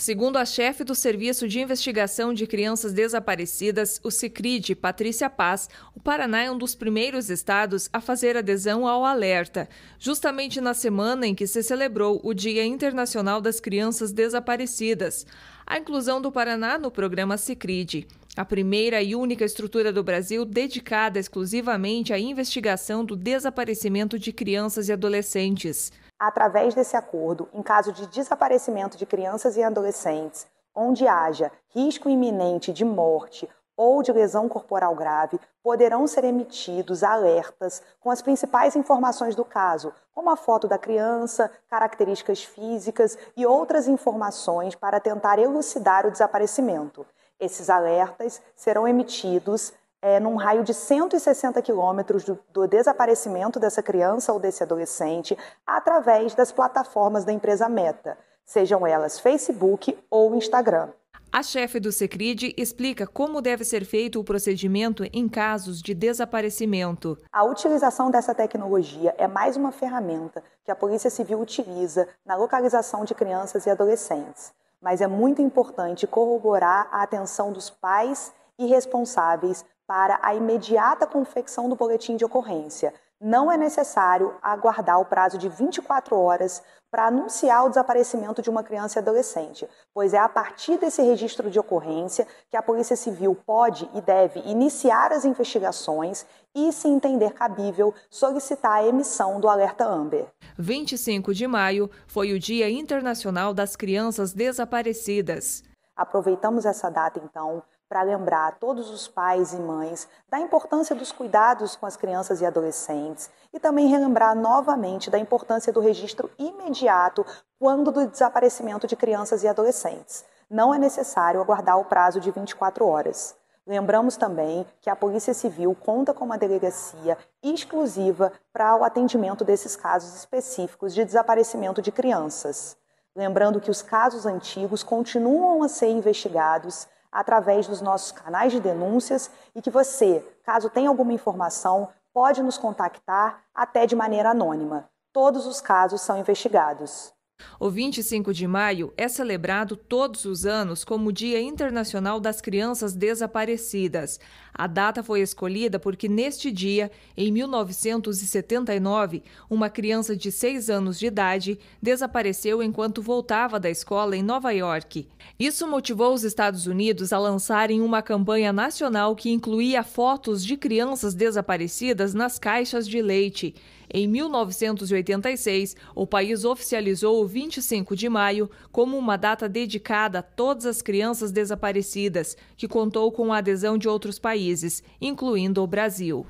Segundo a chefe do Serviço de Investigação de Crianças Desaparecidas, o CICRID, Patrícia Paz, o Paraná é um dos primeiros estados a fazer adesão ao alerta, justamente na semana em que se celebrou o Dia Internacional das Crianças Desaparecidas. A inclusão do Paraná no programa CICRID a primeira e única estrutura do Brasil dedicada exclusivamente à investigação do desaparecimento de crianças e adolescentes. Através desse acordo, em caso de desaparecimento de crianças e adolescentes, onde haja risco iminente de morte ou de lesão corporal grave, poderão ser emitidos alertas com as principais informações do caso, como a foto da criança, características físicas e outras informações para tentar elucidar o desaparecimento. Esses alertas serão emitidos é, num raio de 160 quilômetros do, do, desaparecimento dessa criança ou desse adolescente através das plataformas da empresa Meta, sejam elas Facebook ou Instagram. A chefe do Secrid explica como deve ser feito o procedimento em casos de desaparecimento. A utilização dessa tecnologia é mais uma ferramenta que a Polícia Civil utiliza na localização de crianças e adolescentes mas é muito importante corroborar a atenção dos pais e responsáveis para a imediata confecção do boletim de ocorrência, não é necessário aguardar o prazo de 24 horas para anunciar o desaparecimento de uma criança e adolescente, pois é a partir desse registro de ocorrência que a Polícia Civil pode e deve iniciar as investigações e, se entender cabível, solicitar a emissão do alerta AMBER. 25 de maio foi o Dia Internacional das Crianças Desaparecidas. Aproveitamos essa data, então, para lembrar a todos os pais e mães da importância dos cuidados com as crianças e adolescentes e também relembrar novamente da importância do registro imediato quando do desaparecimento de crianças e adolescentes. Não é necessário aguardar o prazo de 24 horas. Lembramos também que a Polícia Civil conta com uma delegacia exclusiva para o atendimento desses casos específicos de desaparecimento de crianças. Lembrando que os casos antigos continuam a ser investigados através dos nossos canais de denúncias e que você, caso tenha alguma informação, pode nos contactar até de maneira anônima. Todos os casos são investigados. O 25 de maio é celebrado todos os anos como Dia Internacional das Crianças Desaparecidas. A data foi escolhida porque neste dia, em 1979, uma criança de 6 anos de idade desapareceu enquanto voltava da escola em Nova York. Isso motivou os Estados Unidos a lançarem uma campanha nacional que incluía fotos de crianças desaparecidas nas caixas de leite. Em 1986, o país oficializou o 25 de maio como uma data dedicada a todas as crianças desaparecidas, que contou com a adesão de outros países, incluindo o Brasil.